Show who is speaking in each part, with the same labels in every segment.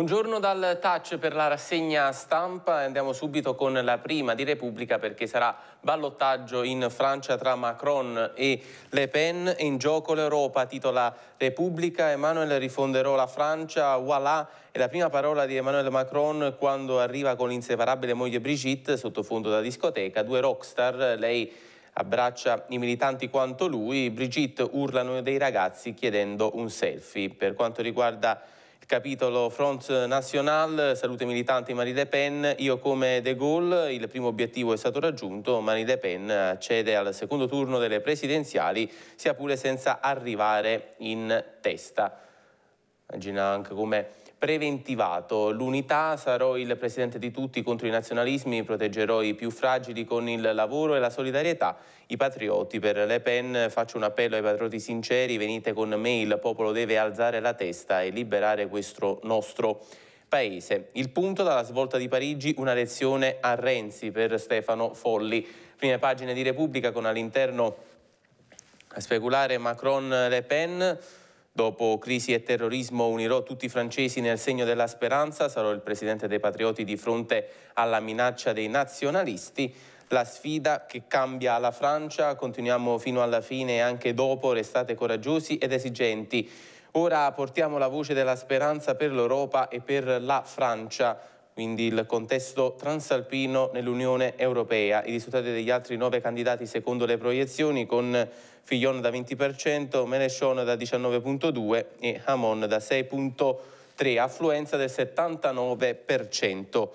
Speaker 1: Buongiorno dal touch per la rassegna stampa andiamo subito con la prima di Repubblica perché sarà ballottaggio in Francia tra Macron e Le Pen in gioco l'Europa, titola Repubblica, Emmanuel rifonderò la Francia, voilà è la prima parola di Emmanuel Macron quando arriva con l'inseparabile moglie Brigitte sottofondo da discoteca, due rockstar, lei abbraccia i militanti quanto lui, Brigitte urlano dei ragazzi chiedendo un selfie. Per quanto riguarda capitolo Front National, salute militante Marine Le Pen, io come De Gaulle, il primo obiettivo è stato raggiunto, Marine Le Pen accede al secondo turno delle presidenziali, sia pure senza arrivare in testa. Immagina anche come preventivato. L'unità, sarò il presidente di tutti contro i nazionalismi, proteggerò i più fragili con il lavoro e la solidarietà. I patrioti, per Le Pen faccio un appello ai patrioti sinceri, venite con me, il popolo deve alzare la testa e liberare questo nostro paese. Il punto dalla svolta di Parigi, una lezione a Renzi per Stefano Folli. Prime pagine di Repubblica con all'interno a speculare Macron-Le Pen Dopo crisi e terrorismo unirò tutti i francesi nel segno della speranza, sarò il presidente dei patrioti di fronte alla minaccia dei nazionalisti. La sfida che cambia la Francia, continuiamo fino alla fine e anche dopo, restate coraggiosi ed esigenti. Ora portiamo la voce della speranza per l'Europa e per la Francia, quindi il contesto transalpino nell'Unione Europea. I risultati degli altri nove candidati secondo le proiezioni con Fillon da 20%, Menechon da 19.2% e Hamon da 6.3%, affluenza del 79%.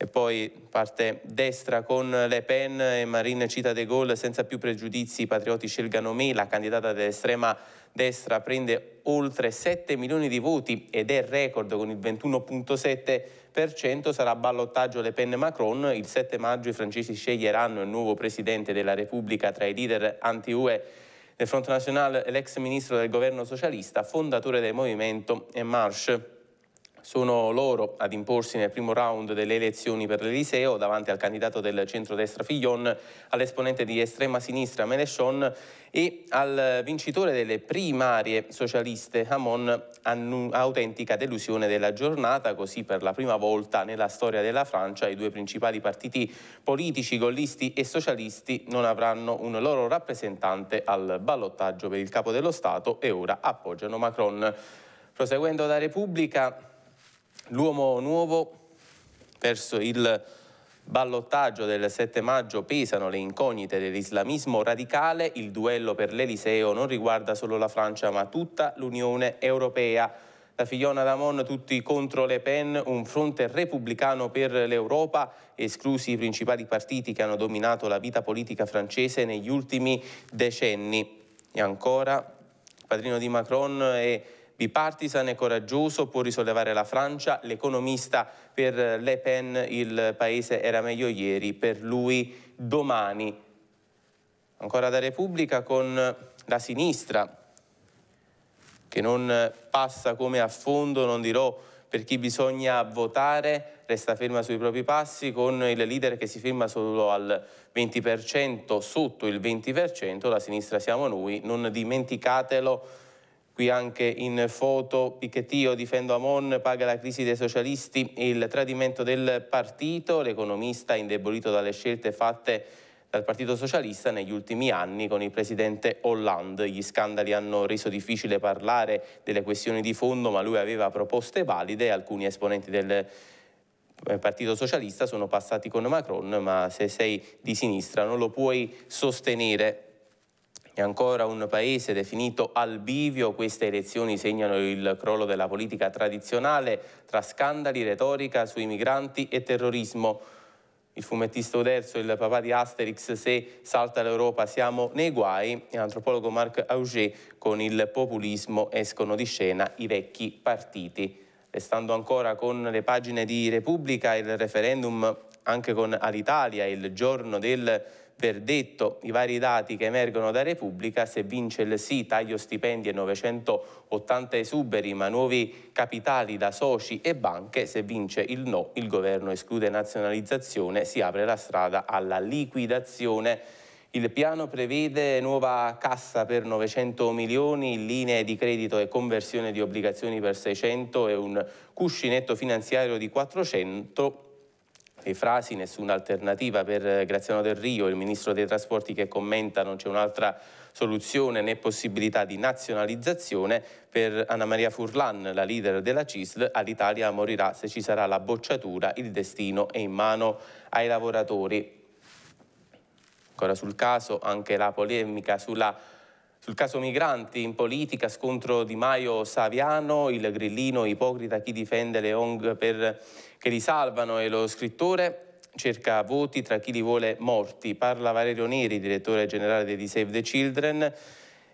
Speaker 1: E poi parte destra con Le Pen e Marine cita De Gaulle senza più pregiudizi, i patrioti scelgano me, la candidata dell'estrema destra destra prende oltre 7 milioni di voti ed è record con il 21.7%, sarà ballottaggio Le Pen Macron, il 7 maggio i francesi sceglieranno il nuovo presidente della Repubblica tra i leader anti-UE del Fronte Nazionale l'ex ministro del governo socialista, fondatore del movimento e Marche. Sono loro ad imporsi nel primo round delle elezioni per l'Eliseo davanti al candidato del centrodestra Fillon, all'esponente di estrema sinistra Menechon e al vincitore delle primarie socialiste Hamon, autentica delusione della giornata, così per la prima volta nella storia della Francia i due principali partiti politici, gollisti e socialisti, non avranno un loro rappresentante al ballottaggio per il capo dello Stato e ora appoggiano Macron. Proseguendo da Repubblica, l'uomo nuovo verso il ballottaggio del 7 maggio pesano le incognite dell'islamismo radicale, il duello per l'Eliseo non riguarda solo la Francia ma tutta l'Unione Europea. La figliona Damon tutti contro Le Pen, un fronte repubblicano per l'Europa, esclusi i principali partiti che hanno dominato la vita politica francese negli ultimi decenni. E ancora, il padrino di Macron è bipartisan e coraggioso, può risollevare la Francia, l'economista per Le Pen il paese era meglio ieri, per lui domani. Ancora da Repubblica con la sinistra che non passa come a fondo, non dirò per chi bisogna votare, resta ferma sui propri passi con il leader che si ferma solo al 20%, sotto il 20%, la sinistra siamo noi, non dimenticatelo Qui anche in foto Picchettio difendo Amon, paga la crisi dei socialisti, il tradimento del partito, l'economista indebolito dalle scelte fatte dal Partito Socialista negli ultimi anni con il presidente Hollande. Gli scandali hanno reso difficile parlare delle questioni di fondo, ma lui aveva proposte valide alcuni esponenti del eh, Partito Socialista sono passati con Macron, ma se sei di sinistra non lo puoi sostenere è ancora un paese definito al bivio, queste elezioni segnano il crollo della politica tradizionale tra scandali, retorica sui migranti e terrorismo. Il fumettista Uderzo, il papà di Asterix, se salta l'Europa siamo nei guai, e l'antropologo Marc Auger, con il populismo escono di scena i vecchi partiti. Restando ancora con le pagine di Repubblica, il referendum anche con Alitalia, il giorno del per detto i vari dati che emergono da Repubblica, se vince il sì, taglio stipendi e 980 esuberi, ma nuovi capitali da soci e banche, se vince il no, il governo esclude nazionalizzazione, si apre la strada alla liquidazione. Il piano prevede nuova cassa per 900 milioni, linee di credito e conversione di obbligazioni per 600 e un cuscinetto finanziario di 400 milioni che frasi, nessuna alternativa per eh, Graziano Del Rio, il ministro dei trasporti che commenta non c'è un'altra soluzione né possibilità di nazionalizzazione per Anna Maria Furlan, la leader della CISL, all'Italia morirà se ci sarà la bocciatura, il destino è in mano ai lavoratori. Ancora sul caso anche la polemica sulla sul caso migranti, in politica, scontro Di Maio-Saviano, il grillino ipocrita chi difende le ONG per che li salvano e lo scrittore cerca voti tra chi li vuole morti. Parla Valerio Neri, direttore generale di Save the Children,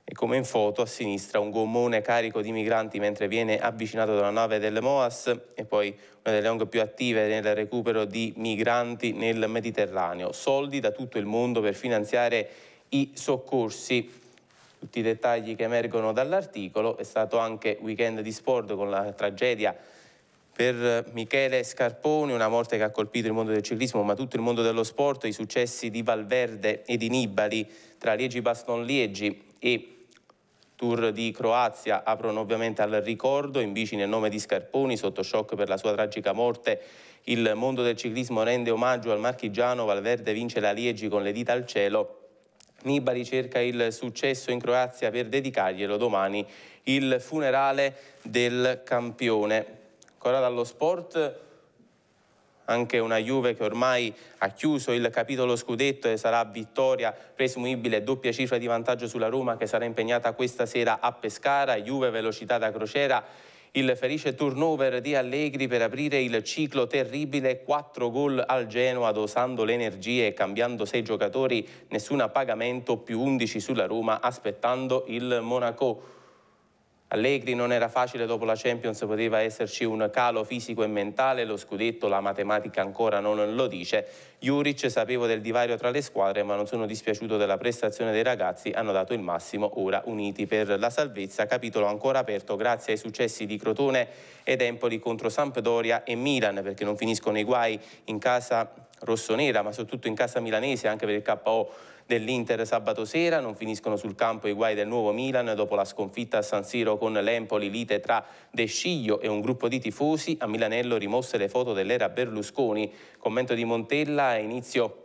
Speaker 1: e come in foto a sinistra un gommone carico di migranti mentre viene avvicinato dalla nave del MOAS e poi una delle ONG più attive nel recupero di migranti nel Mediterraneo. Soldi da tutto il mondo per finanziare i soccorsi tutti i dettagli che emergono dall'articolo. È stato anche weekend di sport con la tragedia per Michele Scarponi, una morte che ha colpito il mondo del ciclismo, ma tutto il mondo dello sport, i successi di Valverde e di Nibali tra Liegi Baston Liegi e Tour di Croazia aprono ovviamente al ricordo in bici nel nome di Scarponi, sotto shock per la sua tragica morte. Il mondo del ciclismo rende omaggio al marchigiano, Valverde vince la Liegi con le dita al cielo Nibali cerca il successo in Croazia per dedicarglielo domani il funerale del campione. Ancora dallo sport anche una Juve che ormai ha chiuso il capitolo scudetto e sarà vittoria presumibile, doppia cifra di vantaggio sulla Roma che sarà impegnata questa sera a Pescara, Juve velocità da crociera il felice turnover di Allegri per aprire il ciclo terribile 4 gol al Genoa dosando le energie e cambiando 6 giocatori, nessun pagamento più 11 sulla Roma aspettando il Monaco. Allegri non era facile dopo la Champions, poteva esserci un calo fisico e mentale, lo scudetto, la matematica ancora non lo dice. Juric sapevo del divario tra le squadre ma non sono dispiaciuto della prestazione dei ragazzi, hanno dato il massimo, ora uniti per la salvezza. Capitolo ancora aperto grazie ai successi di Crotone ed Empoli contro Sampdoria e Milan perché non finiscono i guai in casa rossonera ma soprattutto in casa milanese anche per il KO dell'Inter sabato sera, non finiscono sul campo i guai del nuovo Milan dopo la sconfitta a San Siro con l'Empoli, lite tra De Sciglio e un gruppo di tifosi, a Milanello rimosse le foto dell'era Berlusconi, commento di Montella, inizio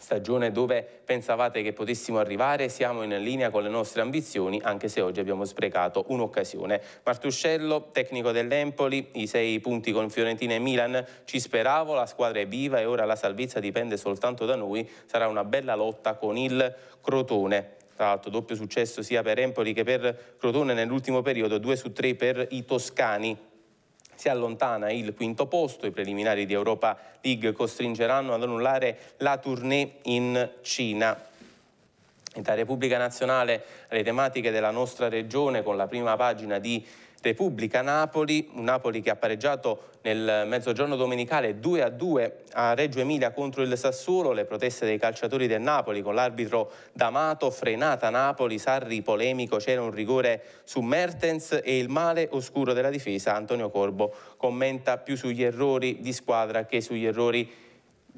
Speaker 1: stagione dove pensavate che potessimo arrivare, siamo in linea con le nostre ambizioni, anche se oggi abbiamo sprecato un'occasione. Martuscello, tecnico dell'Empoli, i sei punti con Fiorentina e Milan, ci speravo, la squadra è viva e ora la salvezza dipende soltanto da noi, sarà una bella lotta con il Crotone tra l'altro doppio successo sia per Empoli che per Crotone nell'ultimo periodo, 2 su 3 per i toscani si allontana il quinto posto, i preliminari di Europa League costringeranno ad annullare la tournée in Cina. Da Repubblica Nazionale le tematiche della nostra regione con la prima pagina di Repubblica Napoli, un Napoli che ha pareggiato nel mezzogiorno domenicale 2 a 2 a Reggio Emilia contro il Sassuolo, le proteste dei calciatori del Napoli con l'arbitro D'Amato, frenata Napoli, Sarri polemico, c'era un rigore su Mertens e il male oscuro della difesa, Antonio Corbo commenta più sugli errori di squadra che sugli errori di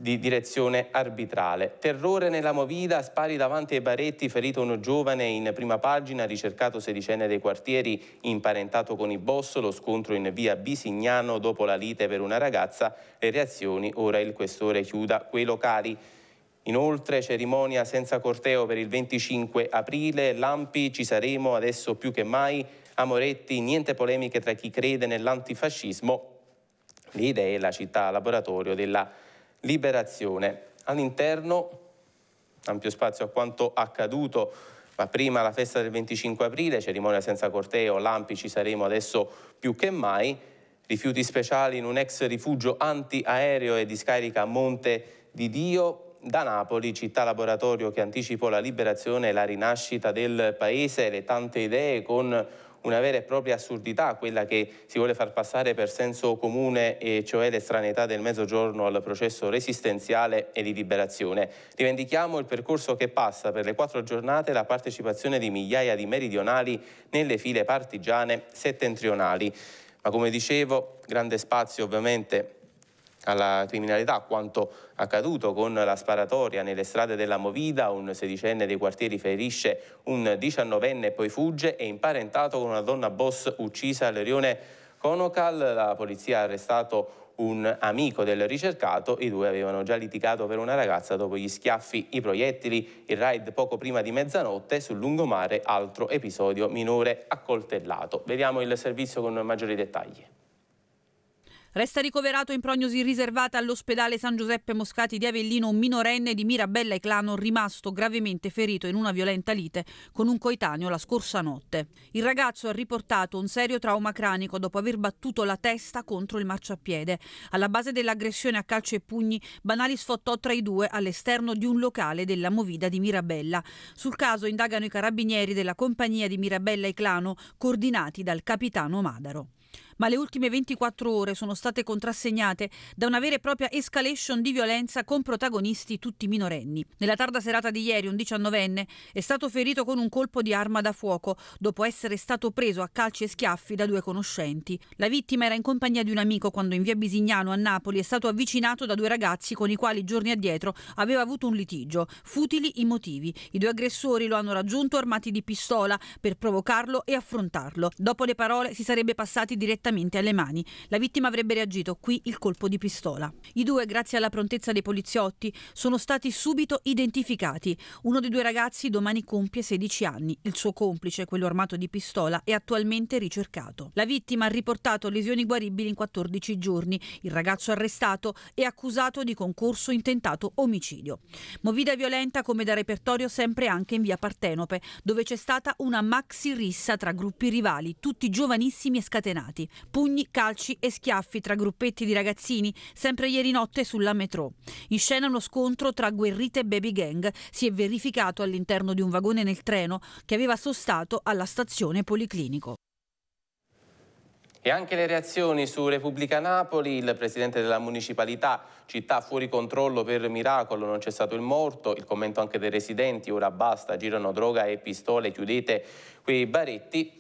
Speaker 1: di direzione arbitrale. Terrore nella movida, spari davanti ai baretti, ferito un giovane in prima pagina, ricercato sedicenne dei quartieri, imparentato con il bosso, lo scontro in via Bisignano dopo la lite per una ragazza, le reazioni, ora il questore chiuda quei locali. Inoltre cerimonia senza corteo per il 25 aprile, Lampi ci saremo adesso più che mai, Amoretti niente polemiche tra chi crede nell'antifascismo, l'idea è la città laboratorio della liberazione. All'interno, ampio spazio a quanto accaduto, ma prima la festa del 25 aprile, cerimonia senza corteo, lampi ci saremo adesso più che mai, rifiuti speciali in un ex rifugio antiaereo e discarica a Monte di Dio, da Napoli, città laboratorio che anticipò la liberazione e la rinascita del paese, le tante idee con una vera e propria assurdità, quella che si vuole far passare per senso comune, e cioè l'estraneità del mezzogiorno al processo resistenziale e di liberazione. Rivendichiamo il percorso che passa per le quattro giornate la partecipazione di migliaia di meridionali nelle file partigiane settentrionali. Ma come dicevo, grande spazio ovviamente alla criminalità quanto accaduto con la sparatoria nelle strade della Movida, un sedicenne dei quartieri ferisce un diciannovenne e poi fugge è imparentato con una donna boss uccisa all'Erione Conocal, la polizia ha arrestato un amico del ricercato, i due avevano già litigato per una ragazza dopo gli schiaffi, i proiettili, il raid poco prima di mezzanotte sul lungomare, altro episodio minore accoltellato. Vediamo il servizio con maggiori dettagli.
Speaker 2: Resta ricoverato in prognosi riservata all'ospedale San Giuseppe Moscati di Avellino un minorenne di Mirabella e Clano rimasto gravemente ferito in una violenta lite con un coetaneo la scorsa notte. Il ragazzo ha riportato un serio trauma cranico dopo aver battuto la testa contro il marciapiede. Alla base dell'aggressione a calci e pugni, Banali sfottò tra i due all'esterno di un locale della Movida di Mirabella. Sul caso indagano i carabinieri della compagnia di Mirabella e Clano, coordinati dal capitano Madaro ma le ultime 24 ore sono state contrassegnate da una vera e propria escalation di violenza con protagonisti tutti minorenni. Nella tarda serata di ieri un 19enne è stato ferito con un colpo di arma da fuoco dopo essere stato preso a calci e schiaffi da due conoscenti. La vittima era in compagnia di un amico quando in via Bisignano a Napoli è stato avvicinato da due ragazzi con i quali giorni addietro aveva avuto un litigio. Futili i motivi. I due aggressori lo hanno raggiunto armati di pistola per provocarlo e affrontarlo. Dopo le parole si sarebbe passati direttamente direttamente alle mani. La vittima avrebbe reagito qui il colpo di pistola. I due, grazie alla prontezza dei poliziotti, sono stati subito identificati. Uno dei due ragazzi domani compie 16 anni. Il suo complice, quello armato di pistola, è attualmente ricercato. La vittima ha riportato lesioni guaribili in 14 giorni. Il ragazzo arrestato è accusato di concorso intentato omicidio. Movida violenta come da repertorio sempre anche in via Partenope, dove c'è stata una maxi rissa tra gruppi rivali, tutti giovanissimi e scatenati. Pugni, calci e schiaffi tra gruppetti di ragazzini, sempre ieri notte sulla metro. In scena uno scontro tra guerrite e baby gang si è verificato all'interno di un vagone nel treno che aveva sostato alla stazione Policlinico.
Speaker 1: E anche le reazioni su Repubblica Napoli, il presidente della municipalità, città fuori controllo per miracolo, non c'è stato il morto, il commento anche dei residenti, ora basta, girano droga e pistole, chiudete quei baretti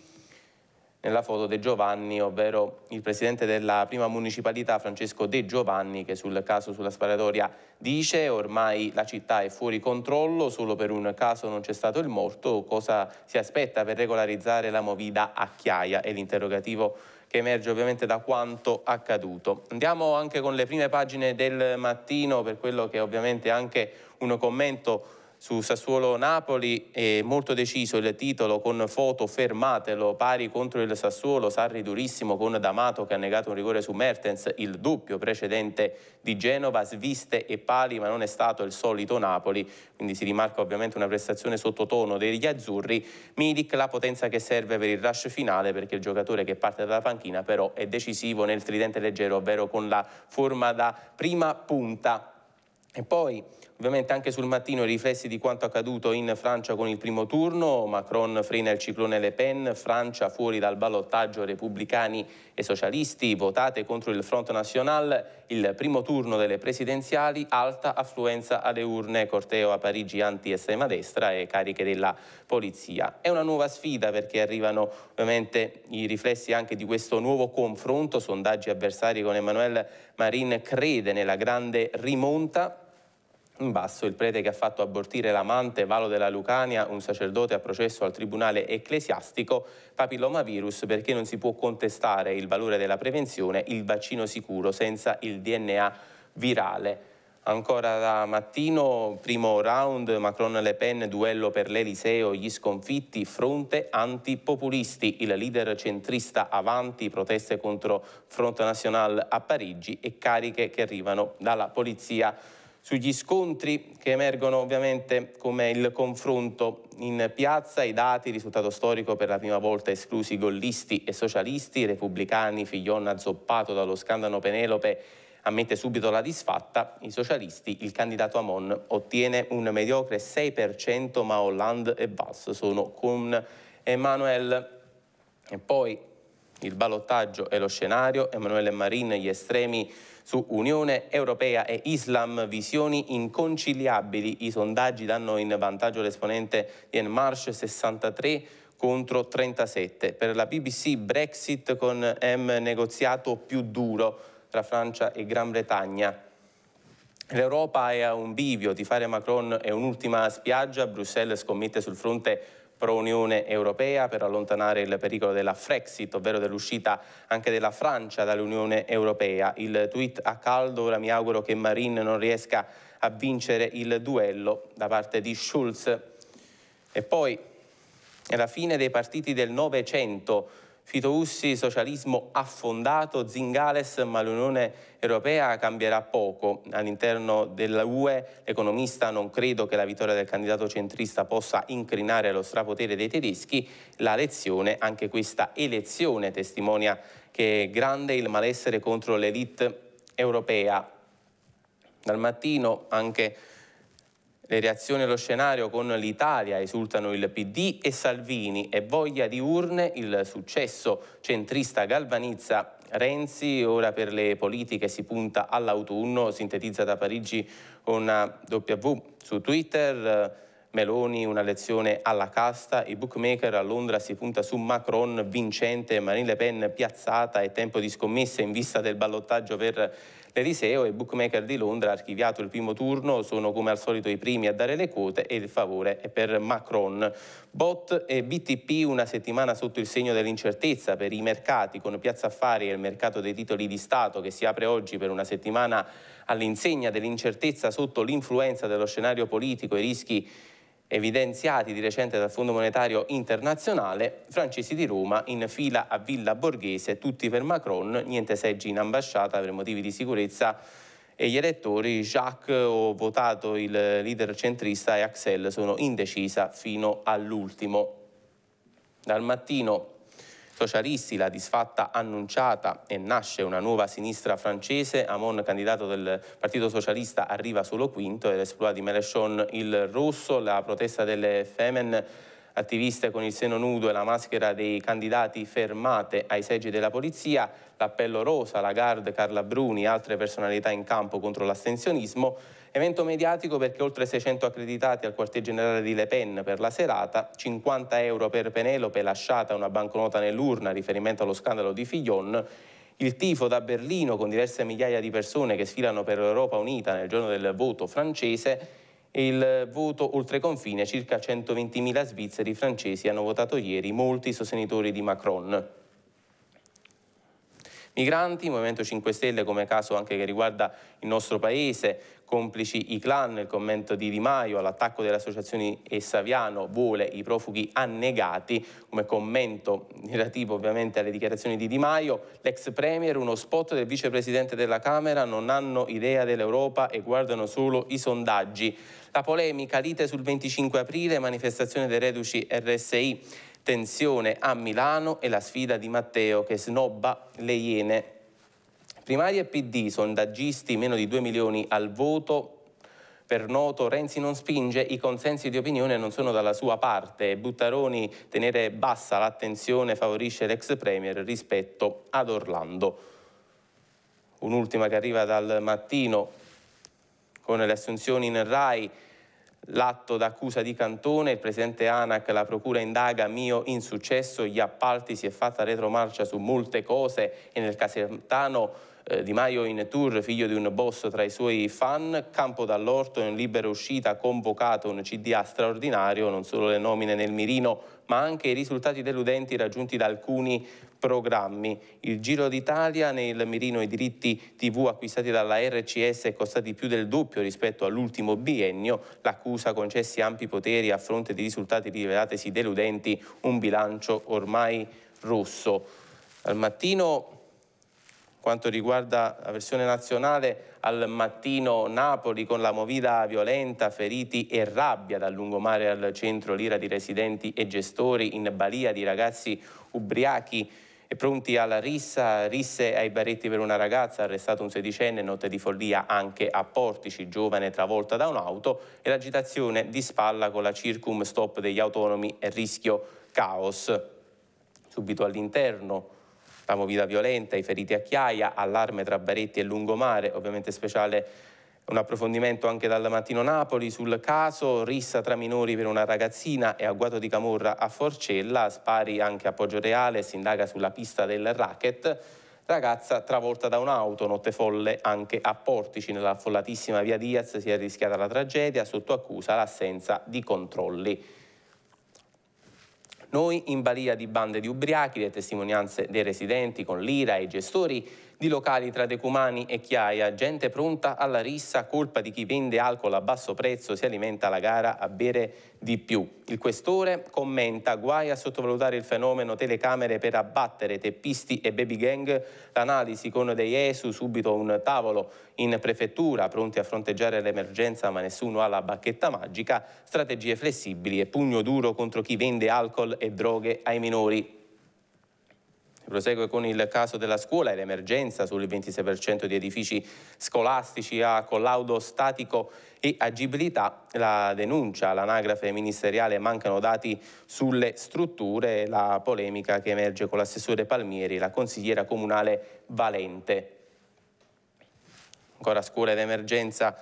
Speaker 1: nella foto De Giovanni, ovvero il presidente della prima municipalità Francesco De Giovanni che sul caso sulla sparatoria dice ormai la città è fuori controllo, solo per un caso non c'è stato il morto, cosa si aspetta per regolarizzare la movida a Chiaia? È l'interrogativo che emerge ovviamente da quanto accaduto. Andiamo anche con le prime pagine del mattino per quello che è ovviamente anche un commento su Sassuolo-Napoli è molto deciso il titolo con foto fermatelo pari contro il Sassuolo, Sarri durissimo con D'Amato che ha negato un rigore su Mertens, il doppio precedente di Genova, sviste e pali ma non è stato il solito Napoli, quindi si rimarca ovviamente una prestazione sottotono degli azzurri, Milik la potenza che serve per il rush finale perché il giocatore che parte dalla panchina però è decisivo nel tridente leggero, ovvero con la forma da prima punta. E poi Ovviamente anche sul mattino i riflessi di quanto accaduto in Francia con il primo turno, Macron frena il ciclone Le Pen, Francia fuori dal ballottaggio repubblicani e socialisti, votate contro il Front National, il primo turno delle presidenziali, alta affluenza alle urne, corteo a Parigi anti-estrema destra e cariche della polizia. È una nuova sfida perché arrivano ovviamente i riflessi anche di questo nuovo confronto, sondaggi avversari con Emmanuel Marin crede nella grande rimonta in basso il prete che ha fatto abortire l'amante Valo della Lucania, un sacerdote a processo al tribunale ecclesiastico, papillomavirus perché non si può contestare il valore della prevenzione, il vaccino sicuro senza il DNA virale. Ancora da mattino, primo round, Macron-Le Pen, duello per l'Eliseo, gli sconfitti, fronte antipopulisti. Il leader centrista avanti, proteste contro Front National a Parigi e cariche che arrivano dalla polizia sugli scontri che emergono ovviamente come il confronto in piazza, i dati, risultato storico per la prima volta esclusi gollisti e socialisti, repubblicani, figlionna azzoppato dallo scandalo Penelope ammette subito la disfatta, i socialisti, il candidato Amon ottiene un mediocre 6%, ma Hollande e Bass sono con Emmanuel. E poi il ballottaggio e lo scenario, Emanuele Marin, gli estremi su Unione Europea e Islam, visioni inconciliabili, i sondaggi danno in vantaggio l'esponente di En Marche 63 contro 37. Per la BBC Brexit con M negoziato più duro tra Francia e Gran Bretagna. L'Europa è a un bivio, di fare Macron è un'ultima spiaggia, Bruxelles scommette sul fronte pro Unione Europea per allontanare il pericolo della Frexit, ovvero dell'uscita anche della Francia dall'Unione Europea. Il tweet a caldo, ora mi auguro che Marine non riesca a vincere il duello da parte di Schulz. E poi, alla fine dei partiti del Novecento, Fitoussi, socialismo affondato, Zingales, ma l'Unione Europea cambierà poco. All'interno della UE, l'economista non credo che la vittoria del candidato centrista possa incrinare lo strapotere dei tedeschi. La lezione, anche questa elezione, testimonia che è grande il malessere contro l'elite europea. Dal mattino anche le reazioni allo scenario con l'Italia esultano il PD e Salvini e voglia di urne il successo centrista galvanizza Renzi, ora per le politiche si punta all'autunno, sintetizza da Parigi una W su Twitter. Meloni una lezione alla casta, i bookmaker a Londra si punta su Macron vincente, Marine Le Pen piazzata e tempo di scommesse in vista del ballottaggio per L'Eliseo e bookmaker di Londra, archiviato il primo turno, sono come al solito i primi a dare le quote e il favore è per Macron. Bot e BTP una settimana sotto il segno dell'incertezza per i mercati con Piazza Affari e il mercato dei titoli di Stato che si apre oggi per una settimana all'insegna dell'incertezza sotto l'influenza dello scenario politico e i rischi evidenziati di recente dal Fondo Monetario Internazionale, francesi di Roma in fila a Villa Borghese, tutti per Macron, niente seggi in ambasciata per motivi di sicurezza e gli elettori Jacques ho votato il leader centrista e Axel sono indecisa fino all'ultimo. Dal mattino socialisti, la disfatta annunciata e nasce una nuova sinistra francese, Amon candidato del Partito Socialista arriva solo quinto ed esplora di Mélenchon il rosso, la protesta delle Femen attiviste con il seno nudo e la maschera dei candidati fermate ai seggi della polizia, l'appello rosa, Lagarde, Carla Bruni e altre personalità in campo contro l'astensionismo, Evento mediatico perché oltre 600 accreditati al quartier generale di Le Pen per la serata, 50 euro per Penelope lasciata una banconota nell'urna riferimento allo scandalo di Fillon, il tifo da Berlino con diverse migliaia di persone che sfilano per l'Europa Unita nel giorno del voto francese e il voto oltreconfine, circa 120.000 svizzeri francesi hanno votato ieri, molti sostenitori di Macron migranti, Movimento 5 Stelle come caso anche che riguarda il nostro paese, complici i clan, il commento di Di Maio all'attacco delle associazioni e Saviano vuole i profughi annegati, come commento relativo ovviamente alle dichiarazioni di Di Maio, l'ex premier, uno spot del vicepresidente della Camera, non hanno idea dell'Europa e guardano solo i sondaggi. La polemica lite sul 25 aprile, manifestazione dei reduci RSI. Tensione a Milano e la sfida di Matteo che snobba le Iene. Primaria PD, sondaggisti meno di 2 milioni al voto, per noto Renzi non spinge, i consensi di opinione non sono dalla sua parte. Buttaroni tenere bassa l'attenzione favorisce l'ex Premier rispetto ad Orlando. Un'ultima che arriva dal mattino con le assunzioni nel RAI L'atto d'accusa di Cantone, il presidente Anac, la procura indaga, mio insuccesso, gli appalti, si è fatta retromarcia su molte cose e nel Casertano eh, di Maio in tour, figlio di un boss tra i suoi fan, Campo dall'Orto in libera uscita, convocato un CDA straordinario, non solo le nomine nel mirino, ma anche i risultati deludenti raggiunti da alcuni programmi. Il Giro d'Italia nel mirino i diritti TV acquistati dalla RCS costati più del doppio rispetto all'ultimo biennio, l'accusa concessi ampi poteri a fronte di risultati rivelatesi deludenti, un bilancio ormai rosso. Al mattino quanto riguarda la versione nazionale, al mattino Napoli con la movida violenta, feriti e rabbia dal lungomare al centro, l'ira di residenti e gestori in balia di ragazzi ubriachi e pronti alla rissa, risse ai barretti per una ragazza, arrestato un sedicenne, notte di follia anche a Portici, giovane travolta da un'auto e l'agitazione di spalla con la circum stop degli autonomi e rischio caos. Subito all'interno camovita violenta, i feriti a Chiaia, allarme tra Baretti e Lungomare, ovviamente speciale un approfondimento anche dal mattino Napoli sul caso, rissa tra minori per una ragazzina e agguato di Camorra a Forcella, spari anche a Poggio Reale, si indaga sulla pista del racket, ragazza travolta da un'auto, notte folle anche a Portici, nell'affollatissima via Diaz si è rischiata la tragedia, sotto accusa l'assenza di controlli. Noi in balia di bande di ubriachi, le testimonianze dei residenti con l'ira e i gestori di locali tra Decumani e Chiaia, gente pronta alla rissa, colpa di chi vende alcol a basso prezzo, si alimenta la gara a bere di più. Il questore commenta guai a sottovalutare il fenomeno telecamere per abbattere teppisti e baby gang, l'analisi con dei ESU, subito un tavolo in prefettura pronti a fronteggiare l'emergenza ma nessuno ha la bacchetta magica, strategie flessibili e pugno duro contro chi vende alcol e droghe ai minori. Prosegue con il caso della scuola e l'emergenza sul 26% di edifici scolastici a collaudo statico e agibilità. La denuncia all'anagrafe ministeriale mancano dati sulle strutture, la polemica che emerge con l'assessore Palmieri, la consigliera comunale Valente. Ancora scuola ed emergenza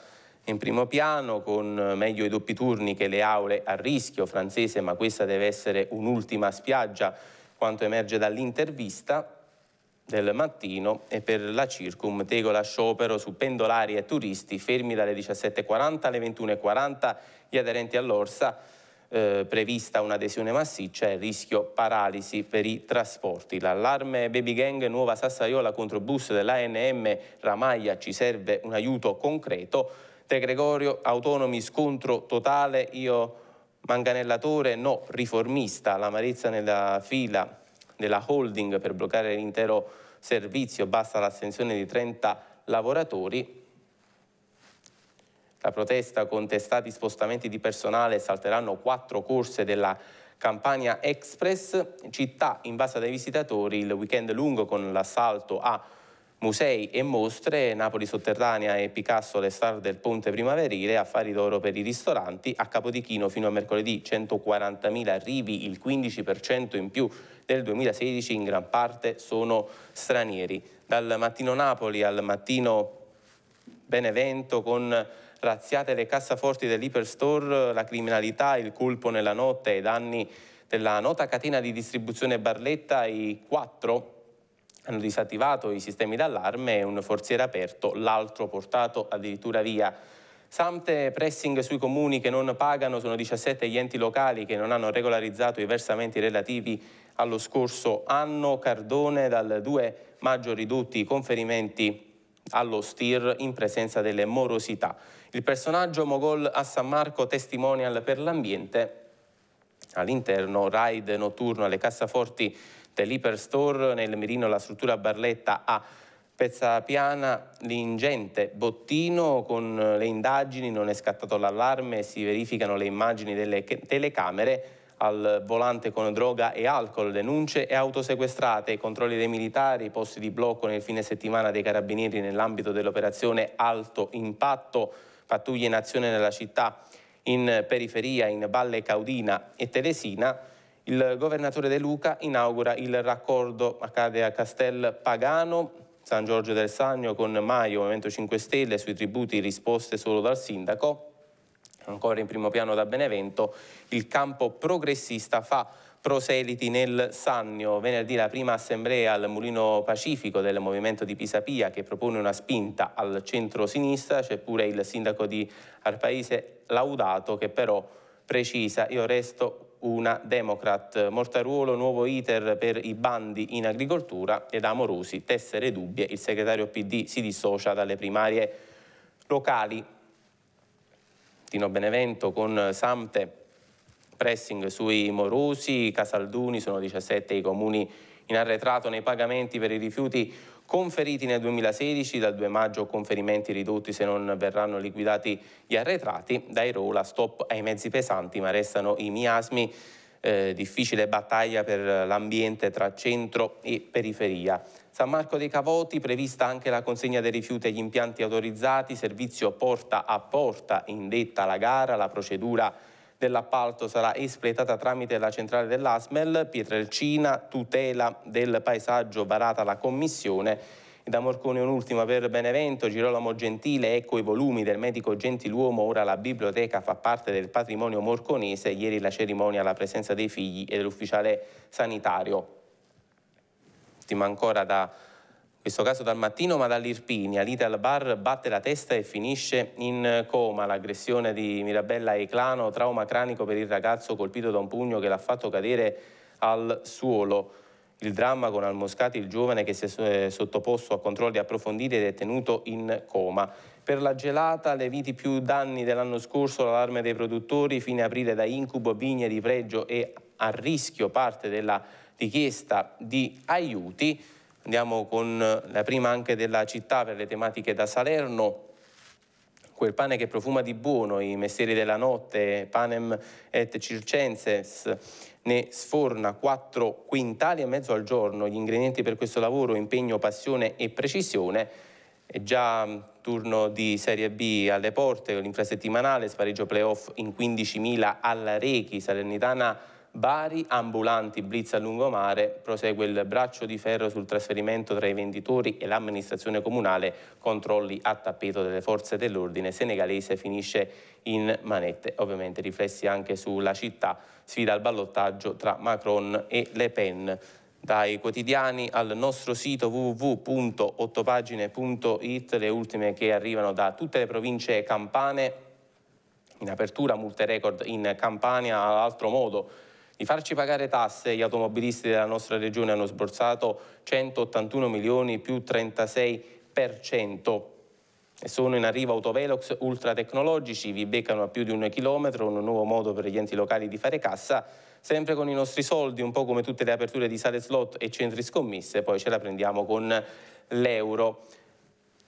Speaker 1: in primo piano con meglio i doppi turni che le aule a rischio francese, ma questa deve essere un'ultima spiaggia quanto emerge dall'intervista del mattino e per la Circum Tegola sciopero su pendolari e turisti fermi dalle 17.40 alle 21.40 gli aderenti all'Orsa eh, prevista un'adesione massiccia e rischio paralisi per i trasporti. L'allarme baby gang nuova Sassaiola contro bus dell'ANM Ramaglia ci serve un aiuto concreto. De Gregorio autonomi scontro totale io manganellatore no riformista, l'amarezza nella fila della holding per bloccare l'intero servizio, basta l'assenzione di 30 lavoratori, la protesta contestati spostamenti di personale salteranno quattro corse della Campania Express, città invasa dai visitatori, il weekend lungo con l'assalto a musei e mostre, Napoli sotterranea e Picasso le star del ponte primaverile, affari d'oro per i ristoranti, a Capodichino fino a mercoledì 140.000 arrivi, il 15% in più del 2016, in gran parte sono stranieri. Dal mattino Napoli al mattino Benevento con razziate le cassaforti dell'Iperstore, la criminalità, il colpo nella notte, i danni della nota catena di distribuzione Barletta, i quattro hanno disattivato i sistemi d'allarme e un forziere aperto, l'altro portato addirittura via. Sante pressing sui comuni che non pagano, sono 17 gli enti locali che non hanno regolarizzato i versamenti relativi allo scorso anno. Cardone dal 2 maggio ridotti i conferimenti allo STIR in presenza delle morosità. Il personaggio Mogol a San Marco testimonial per l'ambiente all'interno, raid notturno alle cassaforti dell'iperstore nel mirino la struttura Barletta a Pezzapiana l'ingente bottino con le indagini, non è scattato l'allarme, si verificano le immagini delle telecamere al volante con droga e alcol, denunce e autosequestrate, controlli dei militari, posti di blocco nel fine settimana dei carabinieri nell'ambito dell'operazione Alto Impatto, pattuglie in azione nella città, in periferia, in Valle Caudina e Telesina, il governatore De Luca inaugura il raccordo accade a Castel Pagano San Giorgio del Sannio con Maio, Movimento 5 Stelle, sui tributi risposte solo dal sindaco. Ancora in primo piano da Benevento, il campo progressista fa proseliti nel Sannio. Venerdì la prima assemblea al Mulino Pacifico del Movimento di Pisapia che propone una spinta al centro-sinistra. C'è pure il sindaco di Arpaese Laudato che però precisa io resto una Democrat, Mortaruolo nuovo iter per i bandi in agricoltura ed Amorosi tessere dubbie, il segretario PD si dissocia dalle primarie locali. Tino Benevento con Samte pressing sui morosi, Casalduni sono 17 i comuni in arretrato nei pagamenti per i rifiuti conferiti nel 2016, dal 2 maggio conferimenti ridotti se non verranno liquidati gli arretrati, dai Rola stop ai mezzi pesanti ma restano i miasmi, eh, difficile battaglia per l'ambiente tra centro e periferia. San Marco dei Cavoti prevista anche la consegna dei rifiuti agli impianti autorizzati, servizio porta a porta, indetta la gara, la procedura dell'appalto sarà espletata tramite la centrale dell'Asmel, Pietrelcina, tutela del paesaggio varata la commissione da Morcone un ultimo per Benevento, Girolamo Gentile, ecco i volumi del medico Gentiluomo, ora la biblioteca fa parte del patrimonio morconese, ieri la cerimonia alla presenza dei figli e dell'ufficiale sanitario. Ultima ancora da in questo caso dal mattino, ma dall'Irpinia. L'Ital Bar batte la testa e finisce in coma. L'aggressione di Mirabella Eclano, trauma cranico per il ragazzo colpito da un pugno che l'ha fatto cadere al suolo. Il dramma con Almoscati, il giovane che si è eh, sottoposto a controlli approfonditi ed è tenuto in coma. Per la gelata, le viti più danni dell'anno scorso, l'allarme dei produttori, fine aprile da incubo vigne di pregio e a rischio parte della richiesta di aiuti. Andiamo con la prima anche della città per le tematiche da Salerno, quel pane che profuma di buono, i mestieri della notte, panem et circenses, ne sforna quattro quintali e mezzo al giorno. Gli ingredienti per questo lavoro, impegno, passione e precisione. È già turno di Serie B alle porte, l'infrasettimanale, spareggio playoff in 15.000 alla Rechi, Salernitana Bari, ambulanti, blitz a lungomare, prosegue il braccio di ferro sul trasferimento tra i venditori e l'amministrazione comunale, controlli a tappeto delle forze dell'ordine senegalese finisce in manette, ovviamente riflessi anche sulla città, sfida al ballottaggio tra Macron e Le Pen dai quotidiani al nostro sito www.ottopagine.it, le ultime che arrivano da tutte le province campane. In apertura multe record in Campania, all'altro modo di farci pagare tasse, gli automobilisti della nostra regione hanno sborsato 181 milioni più 36%. E sono in arrivo autovelox ultra tecnologici vi beccano a più di un chilometro, un nuovo modo per gli enti locali di fare cassa, sempre con i nostri soldi, un po' come tutte le aperture di sale slot e centri scommesse, poi ce la prendiamo con l'euro.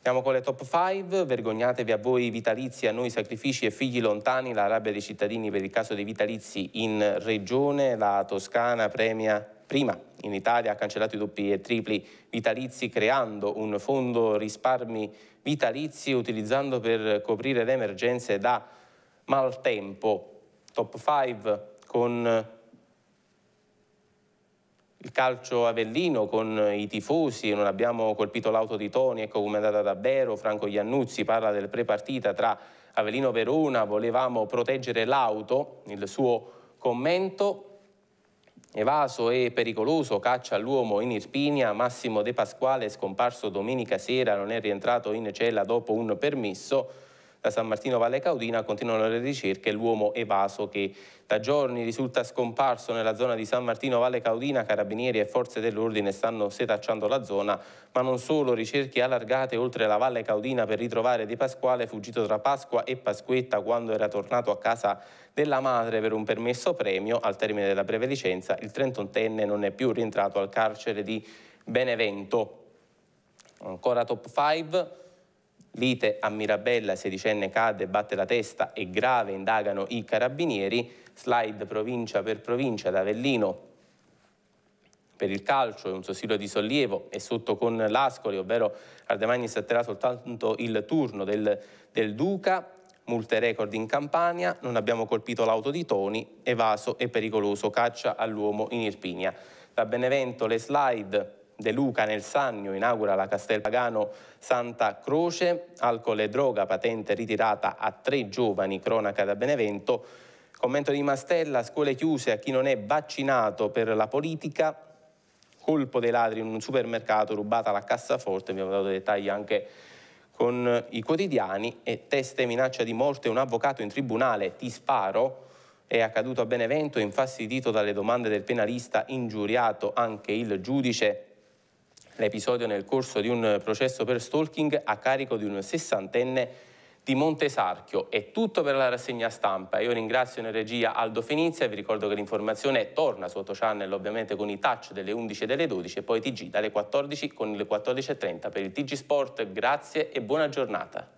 Speaker 1: Siamo con le top 5, vergognatevi a voi vitalizi, a noi sacrifici e figli lontani, la rabbia dei cittadini per il caso dei vitalizi in regione, la Toscana premia prima in Italia ha cancellato i doppi e tripli vitalizi creando un fondo risparmi vitalizi utilizzando per coprire le emergenze da maltempo. Top 5 con il calcio avellino con i tifosi, non abbiamo colpito l'auto di Toni, ecco come è andata davvero, Franco Iannuzzi parla del prepartita tra Avellino Verona, volevamo proteggere l'auto, il suo commento, evaso e pericoloso, caccia all'uomo in Irpinia, Massimo De Pasquale scomparso domenica sera, non è rientrato in cella dopo un permesso, da San Martino Valle Caudina continuano le ricerche, l'uomo evaso che da giorni risulta scomparso nella zona di San Martino Valle Caudina, carabinieri e forze dell'ordine stanno setacciando la zona, ma non solo, ricerche allargate oltre la Valle Caudina per ritrovare Di Pasquale fuggito tra Pasqua e Pasquetta quando era tornato a casa della madre per un permesso premio, al termine della breve licenza il 31 enne non è più rientrato al carcere di Benevento. Ancora top 5. Lite a Mirabella, sedicenne cade, batte la testa e grave indagano i carabinieri. Slide provincia per provincia d'Avellino. Per il calcio è un sussidio di sollievo e sotto con l'Ascoli, ovvero Ardemagni satterà soltanto il turno del, del Duca multe record in Campania, non abbiamo colpito l'auto di Toni, evaso e pericoloso, caccia all'uomo in Irpinia. Da Benevento le slide De Luca nel Sannio inaugura la Castel Pagano Santa Croce, alcol e droga, patente ritirata a tre giovani, cronaca da Benevento. Commento di Mastella, scuole chiuse a chi non è vaccinato per la politica, colpo dei ladri in un supermercato, rubata la cassaforte, abbiamo dato dettagli anche con i quotidiani e teste minaccia di morte un avvocato in tribunale, ti sparo, è accaduto a Benevento, infastidito dalle domande del penalista, ingiuriato anche il giudice l'episodio nel corso di un processo per stalking a carico di un sessantenne di Montesarchio. È tutto per la rassegna stampa. Io ringrazio in regia Aldo Fenizia, vi ricordo che l'informazione torna su Channel ovviamente con i touch delle 11 e delle 12 e poi TG dalle 14 con le 14.30 per il TG Sport. Grazie e buona giornata.